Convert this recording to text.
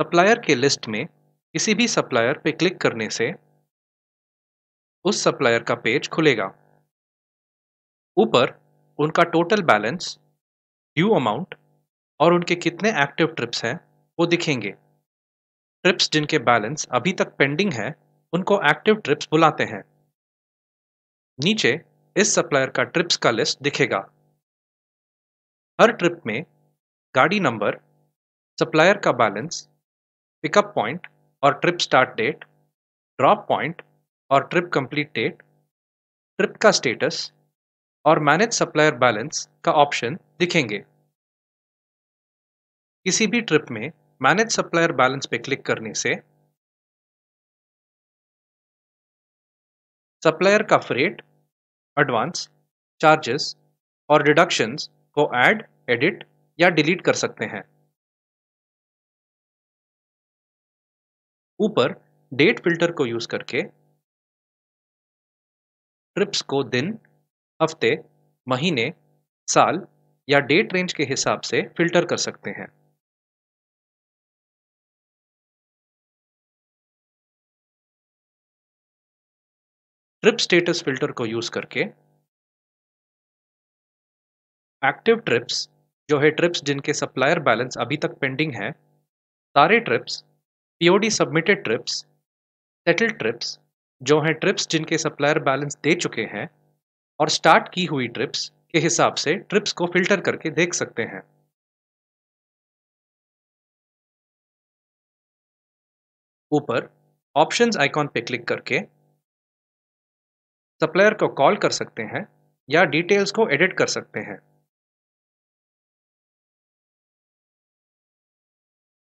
supplier के list में किसी भी सप्लायर पे क्लिक करने से उस सप्लायर का पेज खुलेगा ऊपर उनका टोटल बैलेंस ड्यू अमाउंट और उनके कितने एक्टिव ट्रिप्स हैं वो दिखेंगे ट्रिप्स जिनके बैलेंस अभी तक पेंडिंग है उनको एक्टिव ट्रिप्स बुलाते हैं नीचे इस सप्लायर का ट्रिप्स का लिस्ट दिखेगा हर ट्रिप में गाड़ी नंबर सप्लायर का balance pickup point or trip start date, drop point or trip complete date, trip का स्टेटस और मैनेज सप्लायर बैलेंस का ऑप्शन दिखेंगे किसी भी ट्रिप में मैनेज सप्लायर बैलेंस पे क्लिक करने से सप्लायर का फ्रेट एडवांस चार्जेस और डिडक्शंस को ऐड एडिट या डिलीट कर सकते हैं ऊपर डेट फिल्टर को यूज करके ट्रिप्स को दिन हफ्ते महीने साल या डेट रेंज के हिसाब से फिल्टर कर सकते हैं ट्रिप स्टेटस फिल्टर को यूज करके एक्टिव ट्रिप्स जो है ट्रिप्स जिनके सप्लायर बैलेंस अभी तक पेंडिंग है सारे trips POD submitted trips settle trips जो हैं ट्रिप्स जिनके सप्लायर बैलेंस दे चुके हैं और स्टार्ट की हुई ट्रिप्स के हिसाब से ट्रिप्स को फिल्टर करके देख सकते हैं ऊपर ऑप्शंस आइकॉन पे क्लिक करके सप्लायर को कॉल कर सकते हैं या डिटेल्स को एडिट कर सकते हैं